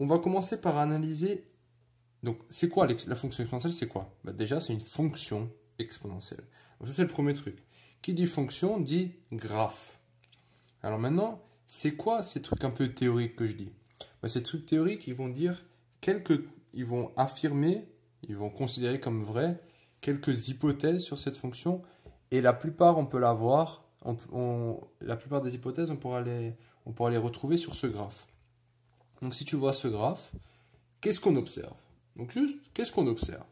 On va commencer par analyser. Donc, c'est quoi la fonction exponentielle C'est quoi bah, Déjà, c'est une fonction exponentielle. ça, c'est le premier truc. Qui dit fonction dit graphe. Alors maintenant, c'est quoi ces trucs un peu théoriques que je dis bah, Ces trucs théoriques, ils vont dire quelques. Ils vont affirmer, ils vont considérer comme vrai quelques hypothèses sur cette fonction. Et la plupart, on peut la voir. la plupart des hypothèses, on pourra, les, on pourra les retrouver sur ce graphe. Donc si tu vois ce graphe, qu'est-ce qu'on observe Donc juste, qu'est-ce qu'on observe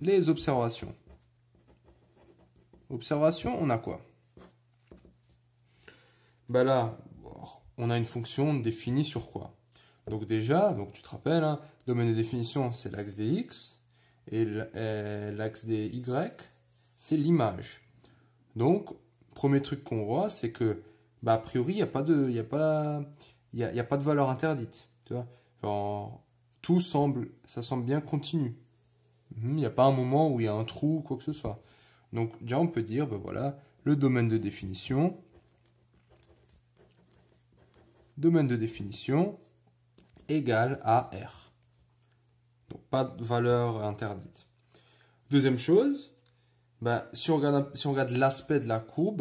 Les observations. Observations, on a quoi ben là, on a une fonction définie sur quoi Donc déjà, donc tu te rappelles, le hein, domaine de définition, c'est l'axe des x, et euh, l'axe des y, c'est l'image. Donc, premier truc qu'on voit, c'est que, bah, a priori, il n'y a, pas y a, pas, y y a pas de valeur interdite tout semble, ça semble bien continu. Il hmm, n'y a pas un moment où il y a un trou ou quoi que ce soit. Donc déjà, on peut dire, ben voilà, le domaine de définition, domaine de définition égal à R. Donc pas de valeur interdite. Deuxième chose, bah, si on regarde, l'aspect de la courbe,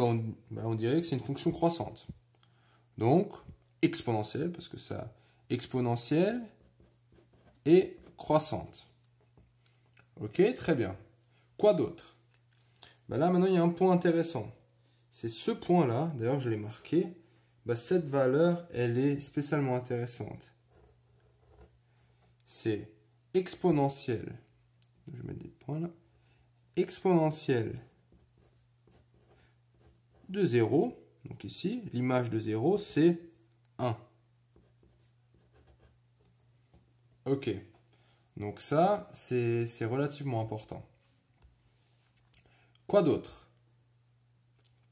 bah, on dirait que c'est une fonction croissante. Donc, exponentielle, parce que ça, exponentielle et croissante. Ok, très bien. Quoi d'autre bah Là, maintenant, il y a un point intéressant. C'est ce point-là, d'ailleurs, je l'ai marqué. Bah, cette valeur, elle est spécialement intéressante. C'est exponentielle. Je mets des points là. Exponentielle de 0. Donc ici, l'image de 0, c'est 1. OK. Donc ça, c'est relativement important. Quoi d'autre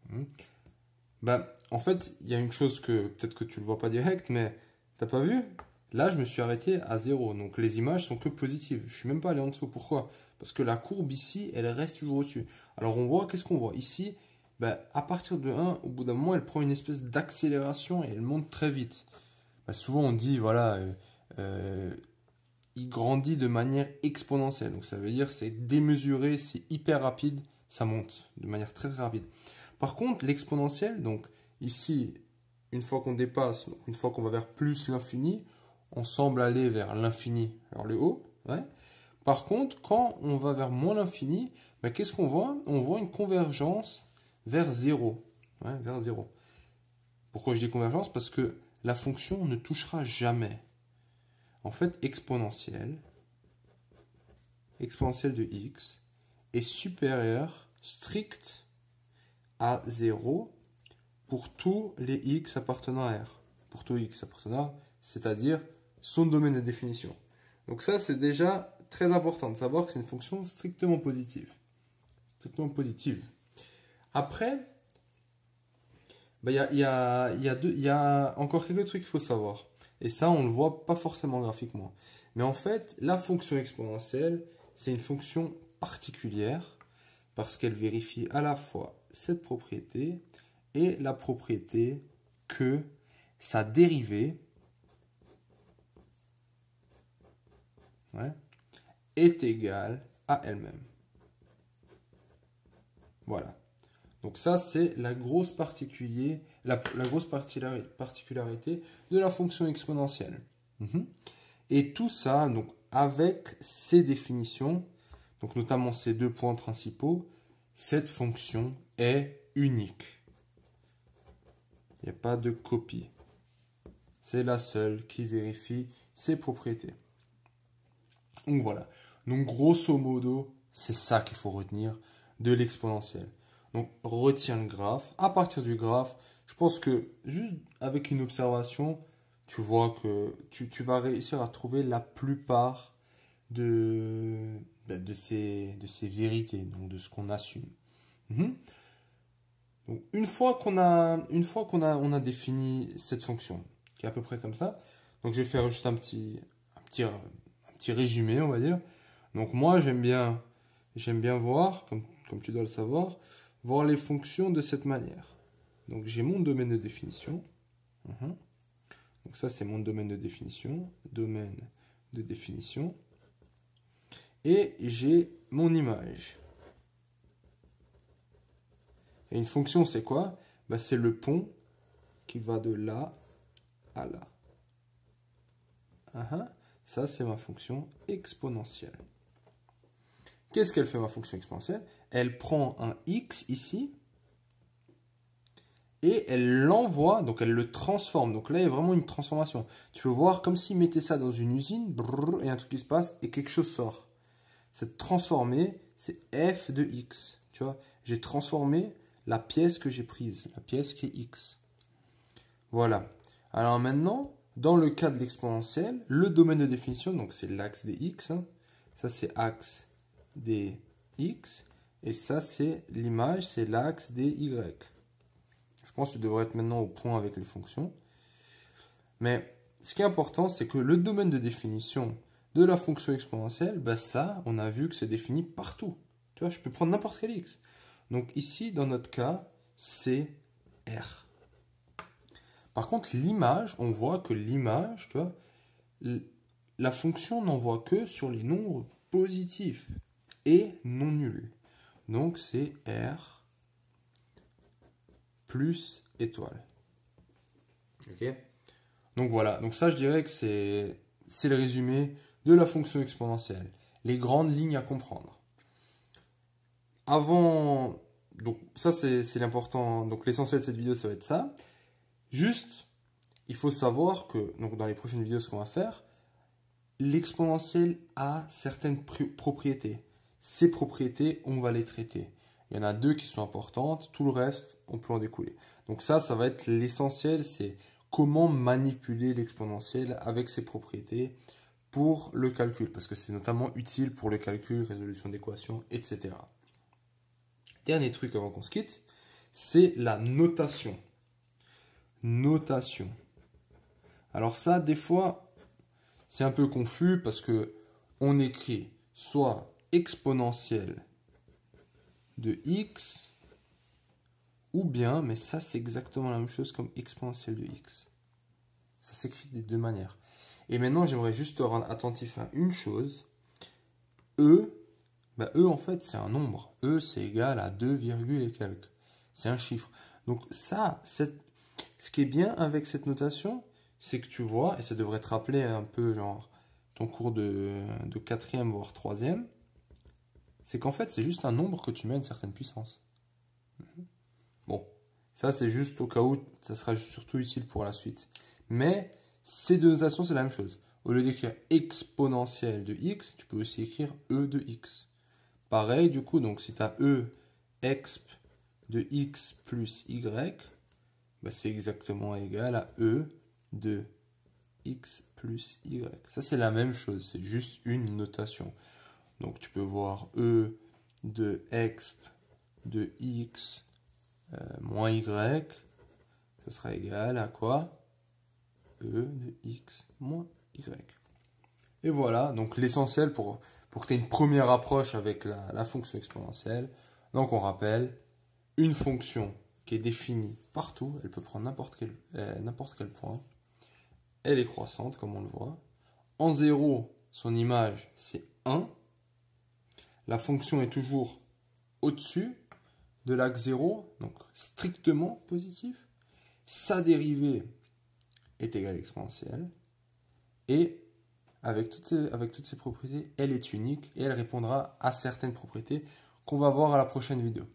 hmm. ben, En fait, il y a une chose que peut-être que tu ne le vois pas direct, mais t'as pas vu Là, je me suis arrêté à zéro, Donc les images sont que positives. Je suis même pas allé en dessous. Pourquoi Parce que la courbe ici, elle reste toujours au-dessus. Alors on voit, qu'est-ce qu'on voit Ici, ben, à partir de 1, au bout d'un moment, elle prend une espèce d'accélération et elle monte très vite. Ben, souvent on dit, voilà, euh, euh, il grandit de manière exponentielle. Donc ça veut dire c'est démesuré, c'est hyper rapide, ça monte de manière très rapide. Par contre, l'exponentielle, donc ici, une fois qu'on dépasse, une fois qu'on va vers plus l'infini, on semble aller vers l'infini, alors le haut. Ouais. Par contre, quand on va vers moins l'infini, mais ben, qu'est-ce qu'on voit On voit une convergence vers 0 vers zéro. Pourquoi je dis convergence Parce que la fonction ne touchera jamais en fait exponentielle, exponentielle de x, est supérieure strict à 0 pour tous les x appartenant à R. Pour tous x appartenant à c'est-à-dire son domaine de définition. Donc ça, c'est déjà très important de savoir que c'est une fonction strictement positive. Strictement positive. Après, bah, il y, a, y, a, encore quelques trucs qu'il faut savoir. Et ça, on ne le voit pas forcément graphiquement. Mais en fait, la fonction exponentielle, c'est une fonction particulière parce qu'elle vérifie à la fois cette propriété et la propriété que sa dérivée est égale à elle-même. Voilà. Donc ça, c'est la grosse particulier la, grosse particularité de la fonction exponentielle. Mhm. Et tout ça, donc avec ces définitions, donc notamment ces deux points principaux, cette fonction est unique. Il n'y a pas de copie. C'est la seule qui vérifie ses propriétés. Donc voilà. Donc grosso modo, c'est ça qu'il faut retenir de l'exponentielle. Donc retiens le graphe. À partir du graphe, je pense que juste avec une observation, tu vois que tu, vas réussir à trouver la plupart de, ben, de, ces, de ces vérités, donc de ce qu'on assume. Mhm. une fois qu'on a, une fois qu'on a, on a défini cette fonction, qui est à peu près comme ça, donc je vais faire juste un petit, petit, petit résumé, on va dire. Donc moi, j'aime bien, j'aime bien voir, comme tu dois le savoir, voir les fonctions de cette manière. Donc j'ai mon domaine de définition. Mhm. Donc ça, c'est mon domaine de définition. Domaine de définition. Et j'ai mon image. Et une fonction, c'est quoi bah, C'est le pont qui va de là à là. Uh-huh. Ça, c'est ma fonction exponentielle. Qu'est-ce qu'elle fait, ma fonction exponentielle Elle prend un x ici, et elle l'envoie, donc elle le transforme. Donc là, il y a vraiment une transformation. Tu peux voir comme s'il mettait ça dans une usine, et un truc qui se passe, et quelque chose sort. C'est transformé, c'est f de x. Tu vois, j'ai transformé la pièce que j'ai prise, la pièce qui est x. Voilà. Alors maintenant, dans le cas de l'exponentielle, le domaine de définition, donc c'est l'axe des x, hein. ça c'est axe des x, et ça c'est l'image, c'est l'axe des y. Je pense que tu devrais être maintenant au point avec les fonctions. Mais ce qui est important, c'est que le domaine de définition de la fonction exponentielle, bah, ça, on a vu que c'est défini partout. Tu vois, je peux prendre n'importe quel x. Donc ici, dans notre cas, c'est R. Par contre, l'image, on voit que l'image, tu vois, la fonction n'envoie que sur les nombres positifs et non nuls. Donc c'est R plus étoile. Donc voilà, donc ça je dirais que c'est le résumé de la fonction exponentielle, les grandes lignes à comprendre. Avant, donc ça c'est l'important, donc l'essentiel de cette vidéo ça va être ça. Juste, il faut savoir que donc dans les prochaines vidéos ce qu'on va faire, l'exponentielle a certaines propriétés. Ces propriétés, on va les traiter. Il y en a deux qui sont importantes, tout le reste, on peut en découler. Donc ça, ça va être l'essentiel, c'est comment manipuler l'exponentielle avec ses propriétés pour le calcul, parce que c'est notamment utile pour le calcul, résolution d'équations, etc. Dernier truc avant qu'on se quitte, c'est la notation. Notation. Alors ça, des fois, c'est un peu confus parce que on écrit soit exponentielle de x ou bien, mais ça c'est exactement la même chose comme exponentielle de x. Ça s'écrit des deux manières. Et maintenant, j'aimerais juste te rendre attentif à une chose. E, bah E en fait c'est un nombre. E c'est égal à 2, et quelques. C'est un chiffre. Donc ça, ce qui est bien avec cette notation, c'est que tu vois, et ça devrait te rappeler un peu genre ton cours de quatrième voire troisième, c'est qu'en fait, c'est juste un nombre que tu mets à une certaine puissance. Mhm. Bon, ça c'est juste au cas où, ça sera surtout utile pour la suite. Mais ces deux notations, c'est la même chose. Au lieu d'écrire exponentielle de x, tu peux aussi écrire e de x. Pareil, du coup, donc si tu as e exp de x plus y, bah, c'est exactement égal à e de x plus y. Ça, c'est la même chose, c'est juste une notation. Donc tu peux voir E de exp de x euh, moins y, ça sera égal à quoi E de x moins y. Et voilà, donc l'essentiel pour, pour que tu aies une première approche avec la, fonction exponentielle. Donc on rappelle, une fonction qui est définie partout, elle peut prendre n'importe quel, euh, n'importe quel point. Elle est croissante, comme on le voit. En 0, son image, c'est 1 la fonction est toujours au-dessus de l'axe 0, donc strictement positif. Sa dérivée est égale à l'exponentielle. Et avec toutes, ses avec toutes ces propriétés, elle est unique et elle répondra à certaines propriétés qu'on va voir à la prochaine vidéo.